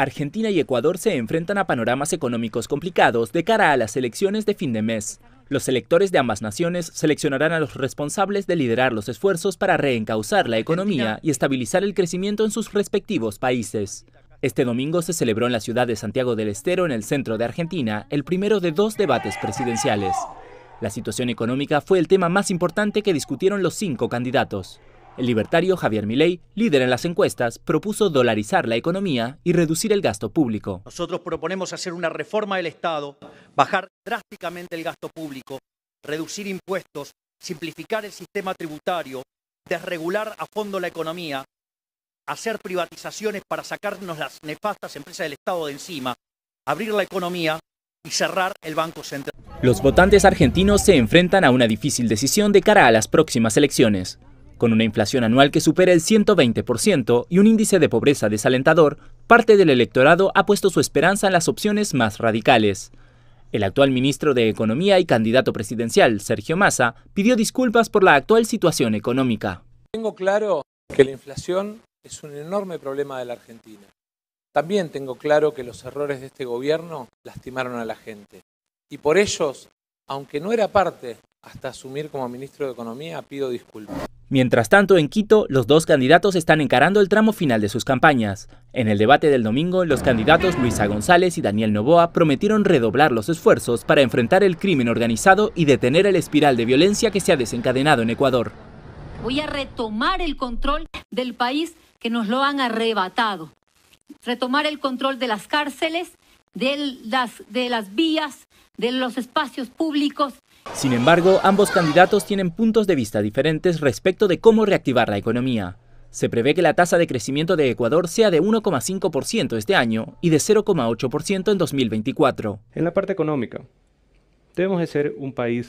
Argentina y Ecuador se enfrentan a panoramas económicos complicados de cara a las elecciones de fin de mes. Los electores de ambas naciones seleccionarán a los responsables de liderar los esfuerzos para reencauzar la economía y estabilizar el crecimiento en sus respectivos países. Este domingo se celebró en la ciudad de Santiago del Estero, en el centro de Argentina, el primero de dos debates presidenciales. La situación económica fue el tema más importante que discutieron los cinco candidatos. El libertario Javier Milei, líder en las encuestas, propuso dolarizar la economía y reducir el gasto público. Nosotros proponemos hacer una reforma del Estado, bajar drásticamente el gasto público, reducir impuestos, simplificar el sistema tributario, desregular a fondo la economía, hacer privatizaciones para sacarnos las nefastas empresas del Estado de encima, abrir la economía y cerrar el Banco Central. Los votantes argentinos se enfrentan a una difícil decisión de cara a las próximas elecciones. Con una inflación anual que supera el 120% y un índice de pobreza desalentador, parte del electorado ha puesto su esperanza en las opciones más radicales. El actual ministro de Economía y candidato presidencial, Sergio Massa, pidió disculpas por la actual situación económica. Tengo claro que la inflación es un enorme problema de la Argentina. También tengo claro que los errores de este gobierno lastimaron a la gente. Y por ellos, aunque no era parte hasta asumir como ministro de Economía, pido disculpas. Mientras tanto, en Quito, los dos candidatos están encarando el tramo final de sus campañas. En el debate del domingo, los candidatos Luisa González y Daniel Novoa prometieron redoblar los esfuerzos para enfrentar el crimen organizado y detener el espiral de violencia que se ha desencadenado en Ecuador. Voy a retomar el control del país que nos lo han arrebatado. Retomar el control de las cárceles, de las, vías, de los espacios públicos. Sin embargo, ambos candidatos tienen puntos de vista diferentes respecto de cómo reactivar la economía. Se prevé que la tasa de crecimiento de Ecuador sea de 1,5% este año y de 0,8% en 2024. En la parte económica, debemos de ser un país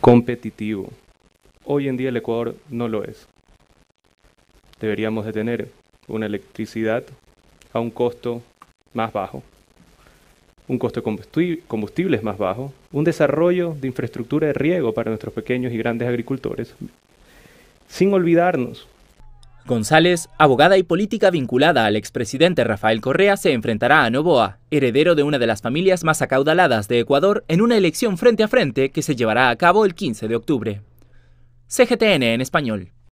competitivo. Hoy en día el Ecuador no lo es. Deberíamos de tener una electricidad a un costo más bajo un costo de combustibles más bajo, un desarrollo de infraestructura de riego para nuestros pequeños y grandes agricultores, sin olvidarnos. González, abogada y política vinculada al expresidente Rafael Correa, se enfrentará a Novoa, heredero de una de las familias más acaudaladas de Ecuador, en una elección frente a frente que se llevará a cabo el 15 de octubre. CGTN en español.